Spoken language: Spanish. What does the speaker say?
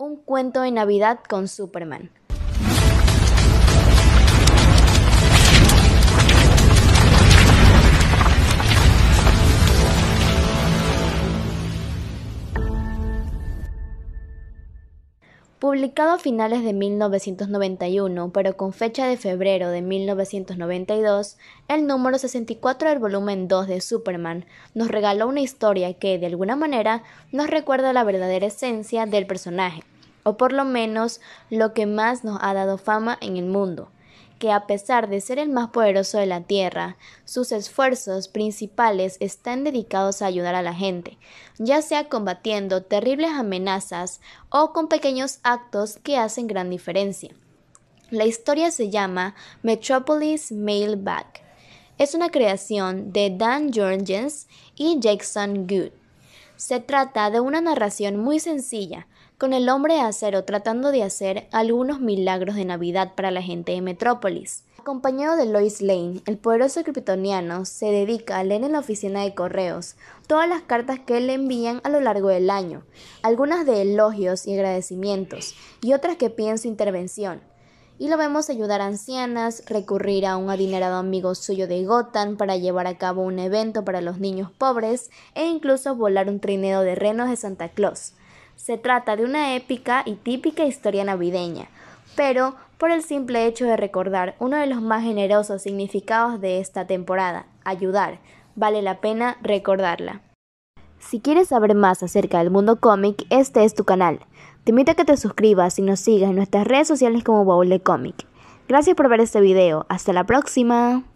Un cuento de Navidad con Superman. Publicado a finales de 1991, pero con fecha de febrero de 1992, el número 64 del volumen 2 de Superman nos regaló una historia que, de alguna manera, nos recuerda la verdadera esencia del personaje, o por lo menos lo que más nos ha dado fama en el mundo que a pesar de ser el más poderoso de la Tierra, sus esfuerzos principales están dedicados a ayudar a la gente, ya sea combatiendo terribles amenazas o con pequeños actos que hacen gran diferencia. La historia se llama Metropolis Mailback. Es una creación de Dan Jorgens y Jackson Good. Se trata de una narración muy sencilla, con el hombre de acero tratando de hacer algunos milagros de Navidad para la gente de Metrópolis. Acompañado de Lois Lane, el poderoso kryptoniano se dedica a leer en la oficina de correos todas las cartas que le envían a lo largo del año, algunas de elogios y agradecimientos, y otras que piden su intervención y lo vemos ayudar a ancianas, recurrir a un adinerado amigo suyo de Gotham para llevar a cabo un evento para los niños pobres e incluso volar un trineo de renos de Santa Claus. Se trata de una épica y típica historia navideña, pero por el simple hecho de recordar uno de los más generosos significados de esta temporada, ayudar, vale la pena recordarla. Si quieres saber más acerca del mundo cómic, este es tu canal. Te invito a que te suscribas y nos sigas en nuestras redes sociales como Baúl de Gracias por ver este video. Hasta la próxima.